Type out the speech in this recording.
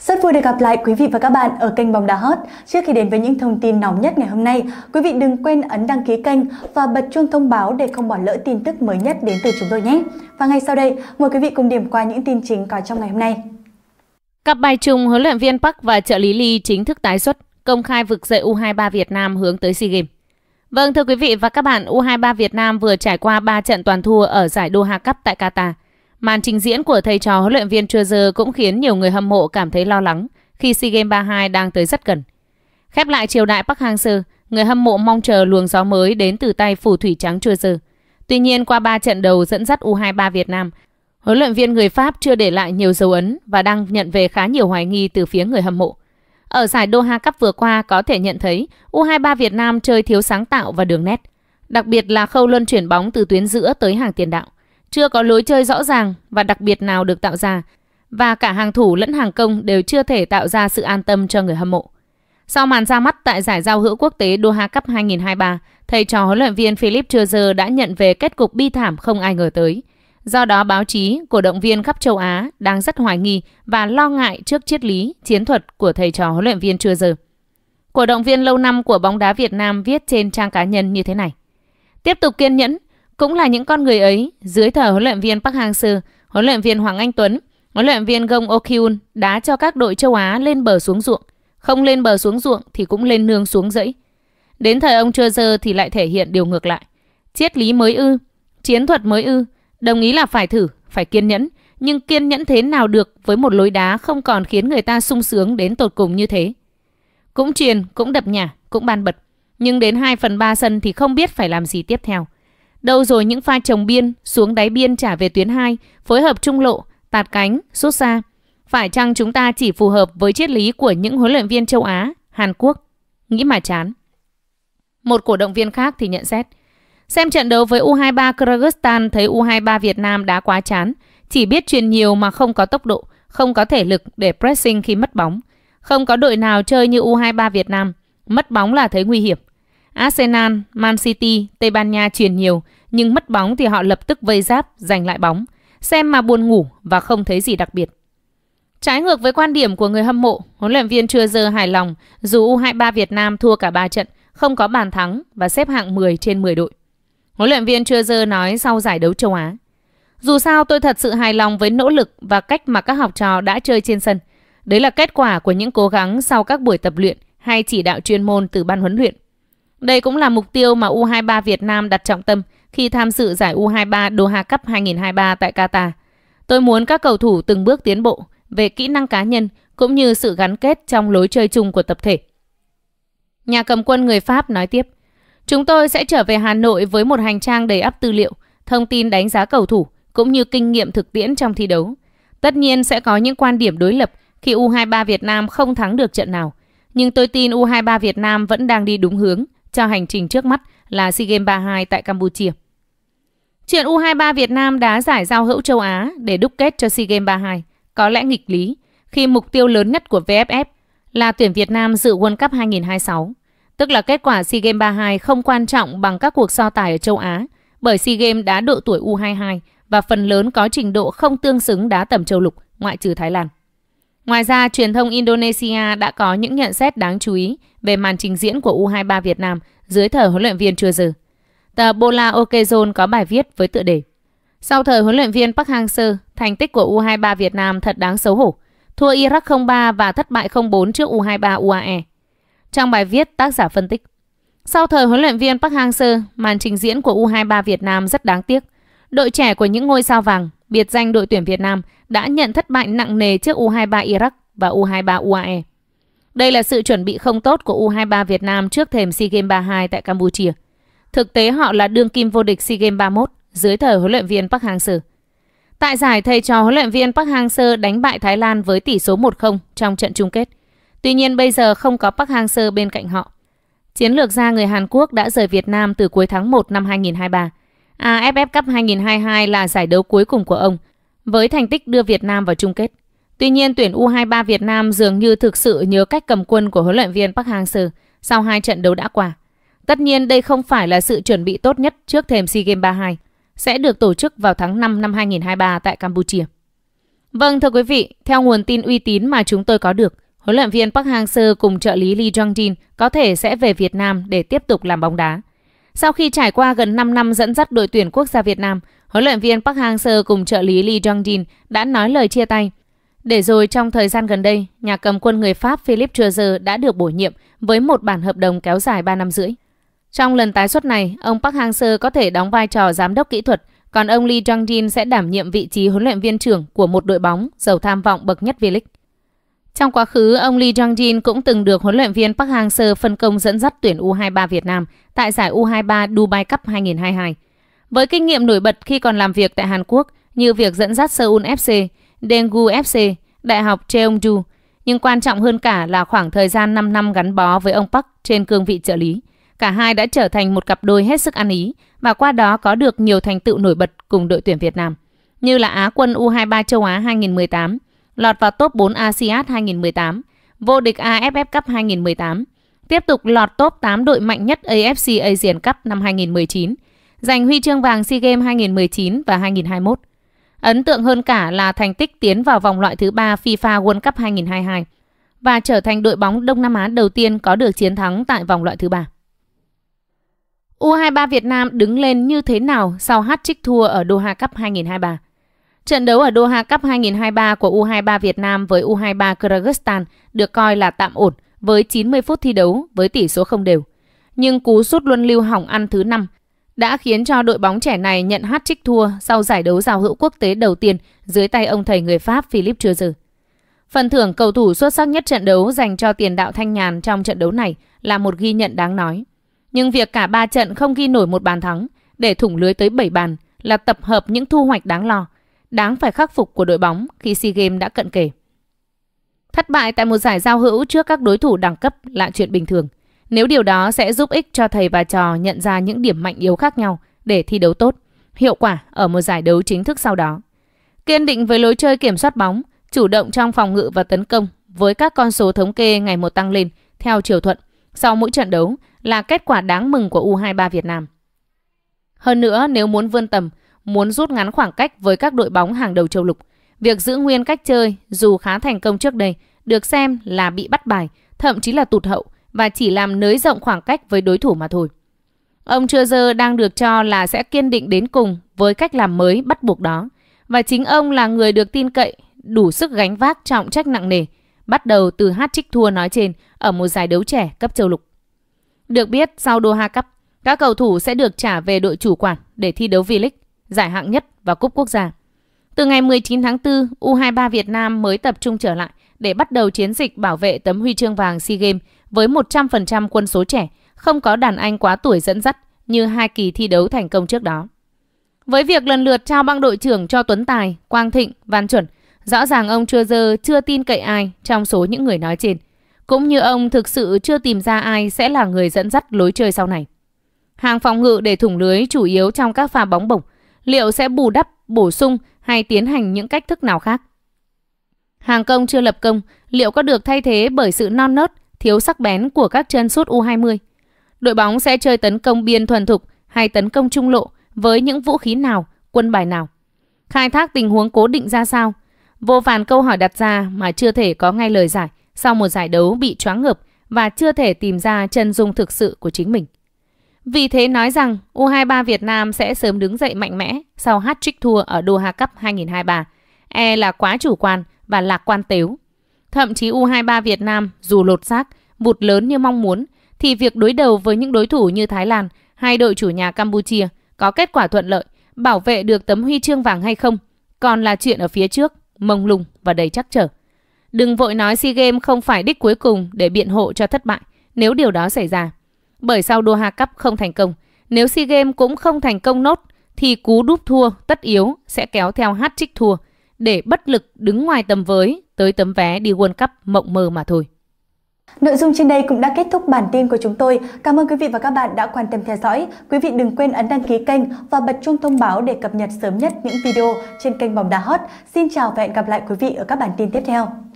Rất vui được gặp lại quý vị và các bạn ở kênh Bóng Đá Hot. Trước khi đến với những thông tin nóng nhất ngày hôm nay, quý vị đừng quên ấn đăng ký kênh và bật chuông thông báo để không bỏ lỡ tin tức mới nhất đến từ chúng tôi nhé. Và ngay sau đây, mời quý vị cùng điểm qua những tin chính có trong ngày hôm nay. Cặp bài trùng huấn luyện viên Park và trợ lý Lee chính thức tái xuất, công khai vực dậy U23 Việt Nam hướng tới SEA Games. Vâng thưa quý vị và các bạn, U23 Việt Nam vừa trải qua 3 trận toàn thua ở giải Doha Cup tại Qatar. Màn trình diễn của thầy trò huấn luyện viên Trezer cũng khiến nhiều người hâm mộ cảm thấy lo lắng khi SEA Games 32 đang tới rất gần. Khép lại triều đại Park Hang-seo, người hâm mộ mong chờ luồng gió mới đến từ tay phù thủy trắng Trezer. Tuy nhiên qua 3 trận đầu dẫn dắt U23 Việt Nam, huấn luyện viên người Pháp chưa để lại nhiều dấu ấn và đang nhận về khá nhiều hoài nghi từ phía người hâm mộ. Ở giải Doha Cup vừa qua có thể nhận thấy U23 Việt Nam chơi thiếu sáng tạo và đường nét, đặc biệt là khâu luân chuyển bóng từ tuyến giữa tới hàng tiền đạo. Chưa có lối chơi rõ ràng và đặc biệt nào được tạo ra, và cả hàng thủ lẫn hàng công đều chưa thể tạo ra sự an tâm cho người hâm mộ. Sau màn ra mắt tại giải giao hữu quốc tế Doha Cup 2023, thầy trò huấn luyện viên Philip Trezer đã nhận về kết cục bi thảm không ai ngờ tới. Do đó báo chí, cổ động viên khắp châu Á đang rất hoài nghi và lo ngại trước triết lý, chiến thuật của thầy trò huấn luyện viên Trezer. Cổ động viên lâu năm của bóng đá Việt Nam viết trên trang cá nhân như thế này. Tiếp tục kiên nhẫn, cũng là những con người ấy, dưới thời huấn luyện viên Park Hang-seo, huấn luyện viên Hoàng Anh Tuấn, huấn luyện viên Gong Okyun đá cho các đội châu Á lên bờ xuống ruộng. Không lên bờ xuống ruộng thì cũng lên nương xuống dãy. Đến thời ông Chơ thì lại thể hiện điều ngược lại. Triết lý mới ư, chiến thuật mới ư, đồng ý là phải thử, phải kiên nhẫn, nhưng kiên nhẫn thế nào được với một lối đá không còn khiến người ta sung sướng đến tột cùng như thế. Cũng truyền, cũng đập nhả, cũng ban bật. Nhưng đến 2 phần 3 sân thì không biết phải làm gì tiếp theo. Đâu rồi những pha trồng biên, xuống đáy biên trả về tuyến 2, phối hợp trung lộ, tạt cánh, sút xa. Phải chăng chúng ta chỉ phù hợp với triết lý của những huấn luyện viên châu Á, Hàn Quốc? Nghĩ mà chán. Một cổ động viên khác thì nhận xét. Xem trận đấu với U23 Kyrgyzstan thấy U23 Việt Nam đã quá chán. Chỉ biết truyền nhiều mà không có tốc độ, không có thể lực để pressing khi mất bóng. Không có đội nào chơi như U23 Việt Nam. Mất bóng là thấy nguy hiểm. Arsenal, Man City, Tây Ban Nha chuyển nhiều, nhưng mất bóng thì họ lập tức vây giáp, giành lại bóng. Xem mà buồn ngủ và không thấy gì đặc biệt. Trái ngược với quan điểm của người hâm mộ, huấn luyện viên chưa dơ hài lòng dù U23 Việt Nam thua cả 3 trận, không có bàn thắng và xếp hạng 10 trên 10 đội. Huấn luyện viên chưa dơ nói sau giải đấu châu Á. Dù sao tôi thật sự hài lòng với nỗ lực và cách mà các học trò đã chơi trên sân. Đấy là kết quả của những cố gắng sau các buổi tập luyện hay chỉ đạo chuyên môn từ ban huấn luyện. Đây cũng là mục tiêu mà U23 Việt Nam đặt trọng tâm khi tham dự giải U23 Doha Cup 2023 tại Qatar. Tôi muốn các cầu thủ từng bước tiến bộ về kỹ năng cá nhân cũng như sự gắn kết trong lối chơi chung của tập thể. Nhà cầm quân người Pháp nói tiếp, Chúng tôi sẽ trở về Hà Nội với một hành trang đầy ắp tư liệu, thông tin đánh giá cầu thủ, cũng như kinh nghiệm thực tiễn trong thi đấu. Tất nhiên sẽ có những quan điểm đối lập khi U23 Việt Nam không thắng được trận nào. Nhưng tôi tin U23 Việt Nam vẫn đang đi đúng hướng cho hành trình trước mắt là SEA Games 32 tại Campuchia. Chuyện U23 Việt Nam đá giải giao hữu châu Á để đúc kết cho SEA Games 32 có lẽ nghịch lý khi mục tiêu lớn nhất của VFF là tuyển Việt Nam dự World Cup 2026, tức là kết quả SEA Games 32 không quan trọng bằng các cuộc so tài ở châu Á, bởi SEA Games đá độ tuổi U22 và phần lớn có trình độ không tương xứng đá tầm châu lục, ngoại trừ Thái Lan. Ngoài ra, truyền thông Indonesia đã có những nhận xét đáng chú ý về màn trình diễn của U23 Việt Nam dưới thời huấn luyện viên chưa dừ. Tờ Bola Okezon có bài viết với tựa đề Sau thời huấn luyện viên Park Hang-seo, thành tích của U23 Việt Nam thật đáng xấu hổ. Thua Iraq 0-3 và thất bại 0-4 trước U23 UAE. Trong bài viết, tác giả phân tích Sau thời huấn luyện viên Park Hang-seo, màn trình diễn của U23 Việt Nam rất đáng tiếc. Đội trẻ của những ngôi sao vàng, biệt danh đội tuyển Việt Nam, đã nhận thất bại nặng nề trước U23 Iraq và U23 UAE. Đây là sự chuẩn bị không tốt của U23 Việt Nam trước thềm SEA Games 32 tại Campuchia. Thực tế họ là đương kim vô địch SEA Games 31 dưới thời huấn luyện viên Park Hang-seo. Tại giải, thầy trò huấn luyện viên Park Hang-seo đánh bại Thái Lan với tỷ số 1-0 trong trận chung kết. Tuy nhiên bây giờ không có Park Hang-seo bên cạnh họ. Chiến lược gia người Hàn Quốc đã rời Việt Nam từ cuối tháng 1 năm 2023 AFF Cup 2022 là giải đấu cuối cùng của ông, với thành tích đưa Việt Nam vào chung kết. Tuy nhiên, tuyển U23 Việt Nam dường như thực sự nhớ cách cầm quân của huấn luyện viên Park Hang-seo sau hai trận đấu đã qua. Tất nhiên, đây không phải là sự chuẩn bị tốt nhất trước thềm SEA Games 32, sẽ được tổ chức vào tháng 5 năm 2023 tại Campuchia. Vâng, thưa quý vị, theo nguồn tin uy tín mà chúng tôi có được, huấn luyện viên Park Hang-seo cùng trợ lý Lee Jong-jin có thể sẽ về Việt Nam để tiếp tục làm bóng đá. Sau khi trải qua gần 5 năm dẫn dắt đội tuyển quốc gia Việt Nam, huấn luyện viên Park Hang-seo cùng trợ lý Lee Jong-jin đã nói lời chia tay. Để rồi trong thời gian gần đây, nhà cầm quân người Pháp Philippe Chuzer đã được bổ nhiệm với một bản hợp đồng kéo dài 3 năm rưỡi. Trong lần tái xuất này, ông Park Hang-seo có thể đóng vai trò giám đốc kỹ thuật, còn ông Lee Jong-jin sẽ đảm nhiệm vị trí huấn luyện viên trưởng của một đội bóng giàu tham vọng bậc nhất V-League. Trong quá khứ, ông Lee Jong-jin cũng từng được huấn luyện viên Park Hang-seo phân công dẫn dắt tuyển U23 Việt Nam tại giải U23 Dubai Cup 2022. Với kinh nghiệm nổi bật khi còn làm việc tại Hàn Quốc như việc dẫn dắt Seoul FC, Daegu FC, Đại học Cheongju, nhưng quan trọng hơn cả là khoảng thời gian 5 năm gắn bó với ông Park trên cương vị trợ lý. Cả hai đã trở thành một cặp đôi hết sức ăn ý và qua đó có được nhiều thành tựu nổi bật cùng đội tuyển Việt Nam, như là Á quân U23 châu Á 2018, lọt vào top 4 ASEAN 2018, vô địch AFF Cup 2018, tiếp tục lọt top 8 đội mạnh nhất AFC Asian Cup năm 2019, giành huy chương vàng SEA Games 2019 và 2021. Ấn tượng hơn cả là thành tích tiến vào vòng loại thứ 3 FIFA World Cup 2022 và trở thành đội bóng Đông Nam Á đầu tiên có được chiến thắng tại vòng loại thứ 3. U23 Việt Nam đứng lên như thế nào sau hat-trick thua ở Doha Cup 2023? Trận đấu ở Doha Cup 2023 của U23 Việt Nam với U23 Kyrgyzstan được coi là tạm ổn với 90 phút thi đấu với tỷ số không đều. Nhưng cú sút luân lưu hỏng ăn thứ 5 đã khiến cho đội bóng trẻ này nhận hat trích thua sau giải đấu giao hữu quốc tế đầu tiên dưới tay ông thầy người Pháp Philippe Chuzer. Phần thưởng cầu thủ xuất sắc nhất trận đấu dành cho tiền đạo Thanh Nhàn trong trận đấu này là một ghi nhận đáng nói. Nhưng việc cả ba trận không ghi nổi một bàn thắng để thủng lưới tới 7 bàn là tập hợp những thu hoạch đáng lo – đáng phải khắc phục của đội bóng khi SEA Games đã cận kề. Thất bại tại một giải giao hữu trước các đối thủ đẳng cấp là chuyện bình thường, nếu điều đó sẽ giúp ích cho thầy và trò nhận ra những điểm mạnh yếu khác nhau để thi đấu tốt, hiệu quả ở một giải đấu chính thức sau đó. Kiên định với lối chơi kiểm soát bóng, chủ động trong phòng ngự và tấn công với các con số thống kê ngày một tăng lên theo chiều thuận sau mỗi trận đấu là kết quả đáng mừng của U23 Việt Nam. Hơn nữa, nếu muốn vươn tầm, muốn rút ngắn khoảng cách với các đội bóng hàng đầu châu lục. Việc giữ nguyên cách chơi dù khá thành công trước đây, được xem là bị bắt bài, thậm chí là tụt hậu và chỉ làm nới rộng khoảng cách với đối thủ mà thôi. Ông giờ đang được cho là sẽ kiên định đến cùng với cách làm mới bắt buộc đó. Và chính ông là người được tin cậy, đủ sức gánh vác trọng trách nặng nề, bắt đầu từ hat trích thua nói trên ở một giải đấu trẻ cấp châu lục. Được biết, sau Doha Cup, các cầu thủ sẽ được trả về đội chủ quản để thi đấu V-League giải hạng nhất và cúp quốc gia. Từ ngày 19 tháng 4, U23 Việt Nam mới tập trung trở lại để bắt đầu chiến dịch bảo vệ tấm huy chương vàng SEA Games với 100% quân số trẻ, không có đàn anh quá tuổi dẫn dắt như hai kỳ thi đấu thành công trước đó. Với việc lần lượt trao băng đội trưởng cho Tuấn Tài, Quang Thịnh, Văn Chuẩn, rõ ràng ông chưa dơ chưa tin cậy ai trong số những người nói trên, cũng như ông thực sự chưa tìm ra ai sẽ là người dẫn dắt lối chơi sau này. Hàng phòng ngự để thủng lưới chủ yếu trong các pha bóng bổng liệu sẽ bù đắp, bổ sung hay tiến hành những cách thức nào khác. Hàng công chưa lập công, liệu có được thay thế bởi sự non nớt, thiếu sắc bén của các chân sút U20? Đội bóng sẽ chơi tấn công biên thuần thục hay tấn công trung lộ với những vũ khí nào, quân bài nào? Khai thác tình huống cố định ra sao? Vô vàn câu hỏi đặt ra mà chưa thể có ngay lời giải sau một giải đấu bị choáng ngợp và chưa thể tìm ra chân dung thực sự của chính mình. Vì thế nói rằng U23 Việt Nam sẽ sớm đứng dậy mạnh mẽ sau hat-trick thua ở Doha Cup 2023. E là quá chủ quan và lạc quan tếu. Thậm chí U23 Việt Nam dù lột xác, vụt lớn như mong muốn, thì việc đối đầu với những đối thủ như Thái Lan hay đội chủ nhà Campuchia có kết quả thuận lợi, bảo vệ được tấm huy chương vàng hay không, còn là chuyện ở phía trước, mông lung và đầy chắc trở. Đừng vội nói SEA Games không phải đích cuối cùng để biện hộ cho thất bại nếu điều đó xảy ra. Bởi sau Doha Cup không thành công, nếu SEA Games cũng không thành công nốt, thì cú đúp thua tất yếu sẽ kéo theo hat-trick thua để bất lực đứng ngoài tầm với tới tấm vé đi World Cup mộng mơ mà thôi. Nội dung trên đây cũng đã kết thúc bản tin của chúng tôi. Cảm ơn quý vị và các bạn đã quan tâm theo dõi. Quý vị đừng quên ấn đăng ký kênh và bật chuông thông báo để cập nhật sớm nhất những video trên kênh Bóng Đá Hot. Xin chào và hẹn gặp lại quý vị ở các bản tin tiếp theo.